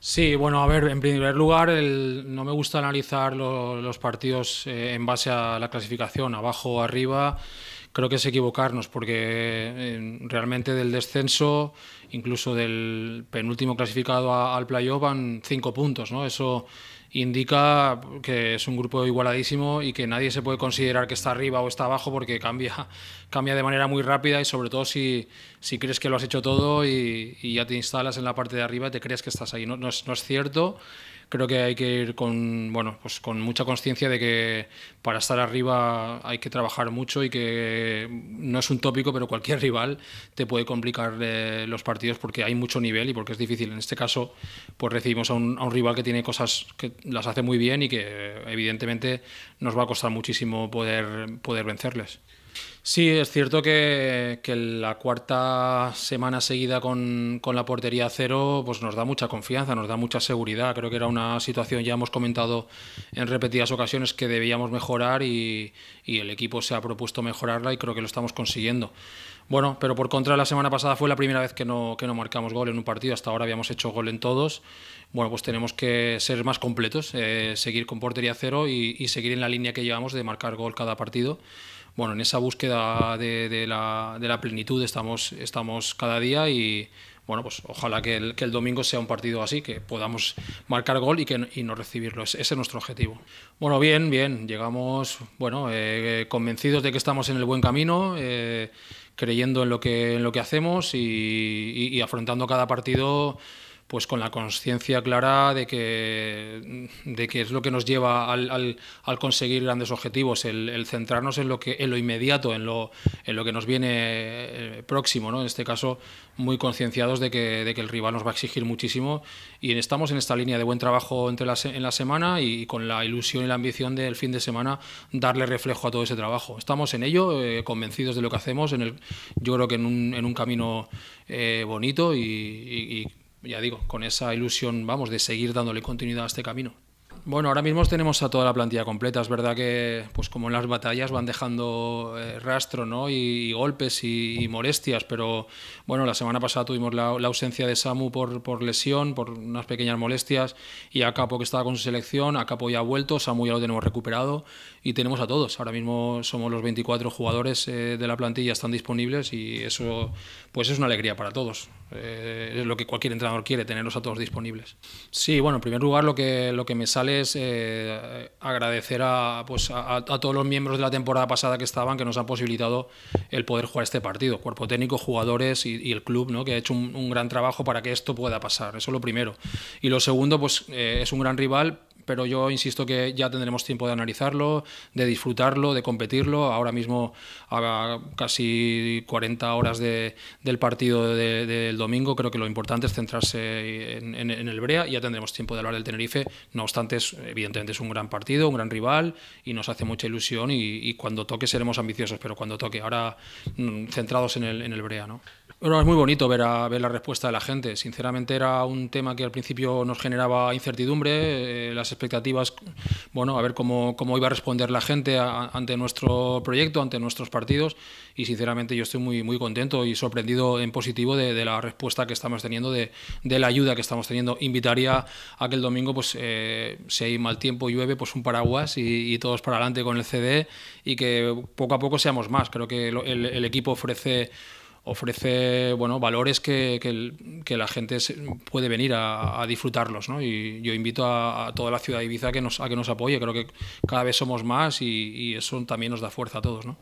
Sí, bueno, a ver, en primer lugar, no me gusta analizar los partidos eh, en base a la clasificación, abajo o arriba. Creo que es equivocarnos porque eh, realmente del descenso, incluso del penúltimo clasificado al playoff, van cinco puntos, ¿no? Eso indica que es un grupo igualadísimo y que nadie se puede considerar que está arriba o está abajo porque cambia, cambia de manera muy rápida y sobre todo si, si crees que lo has hecho todo y, ya te instalas en la parte de arriba te crees que estás ahí. No, no, es, no es cierto creo que hay que ir con, bueno, pues con mucha conciencia de que para estar arriba hay que trabajar mucho y que no es un tópico, pero cualquier rival te puede complicar eh, los partidos porque hay mucho nivel y porque es difícil. En este caso, pues recibimos a un, rival que tiene cosas que las hace muy bien y que evidentemente nos va a costar muchísimo poder, poder vencerles. Sí, es cierto que, la cuarta semana seguida con, la portería cero pues nos da mucha confianza, nos da mucha seguridad. Creo que era una situación, ya hemos comentado en repetidas ocasiones, que debíamos mejorar y, el equipo se ha propuesto mejorarla y creo que lo estamos consiguiendo. Bueno, pero por contra, la semana pasada fue la primera vez que no, marcamos gol en un partido. Hasta ahora habíamos hecho gol en todos. Bueno, pues tenemos que ser más completos, eh, seguir con portería cero y seguir en la línea que llevamos de marcar gol cada partido bueno, en esa búsqueda de, la, plenitud estamos, estamos cada día y bueno, pues ojalá que el, domingo sea un partido así, que podamos marcar gol y, que, no recibirlo. Ese, es nuestro objetivo. Bueno, bien, bien. Llegamos, bueno, eh, convencidos de que estamos en el buen camino, eh, creyendo en lo que, en lo que hacemos y afrontando cada partido pues con la conciencia clara de que, de es lo que nos lleva al, conseguir grandes objetivos, el, centrarnos en lo, que, en lo inmediato, en lo, en lo que nos viene eh, próximo, ¿no? en este caso muy concienciados de que, de que el rival nos va a exigir muchísimo y estamos en esta línea de buen trabajo entre en la semana y con la ilusión y la ambición del fin de semana darle reflejo a todo ese trabajo. Estamos en ello, eh, convencidos de lo que hacemos, en el, yo creo que en un, camino eh, bonito y ya digo, con esa ilusión, vamos, de seguir dándole continuidad a este camino. Bueno, ahora mismo tenemos a toda la plantilla completa. Es verdad que, pues como en las batallas, van dejando eh, rastro ¿no? y, golpes y, molestias, pero bueno, la semana pasada tuvimos la, ausencia de Samu por, por, lesión, por unas pequeñas molestias, y a Capo que estaba con su selección, a Capo ya ha vuelto, Samu ya lo tenemos recuperado y tenemos a todos. Ahora mismo somos los 24 jugadores eh, de la plantilla, están disponibles y eso pues es una alegría para todos. Eh, es lo que cualquier entrenador quiere, tenerlos a todos disponibles. Sí, bueno, en primer lugar lo que, lo que me sale eh, agradecer pues, a, todos los miembros de la temporada pasada que estaban, que nos han posibilitado el poder jugar este partido. Cuerpo técnico, jugadores y, el club, ¿no? que ha hecho un, gran trabajo para que esto pueda pasar. Eso es lo primero. Y lo segundo, pues eh, es un gran rival, pero yo insisto que ya tendremos tiempo de analizarlo, de disfrutarlo, de competirlo. Ahora mismo a casi 40 horas de, del partido del domingo, creo que lo importante es centrarse en, el Brea. Ya tendremos tiempo de hablar del Tenerife. No obstante, evidentemente es un gran partido, un gran rival y nos hace mucha ilusión y, cuando toque seremos ambiciosos, pero cuando toque, ahora mm, centrados en el, en el Brea. ¿no? es muy bonito ver, a, ver la respuesta de la gente. Sinceramente era un tema que al principio nos generaba incertidumbre, eh, las expectativas, bueno, a ver cómo, iba a responder la gente ante nuestro proyecto, ante nuestros partidos. Y sinceramente yo estoy muy, muy contento y sorprendido en positivo de, la respuesta que estamos teniendo, de, la ayuda que estamos teniendo. Invitaría a que el domingo, pues, eh, si hay mal tiempo, llueve, pues un paraguas y, todos para adelante con el CD y que poco a poco seamos más. Creo que el, el equipo ofrece ofrece bueno, valores que, que, la gente puede venir a, disfrutarlos. ¿no? Y yo invito a, toda la ciudad de Ibiza a que, nos, a que nos apoye. Creo que cada vez somos más y, y eso también nos da fuerza a todos. ¿no?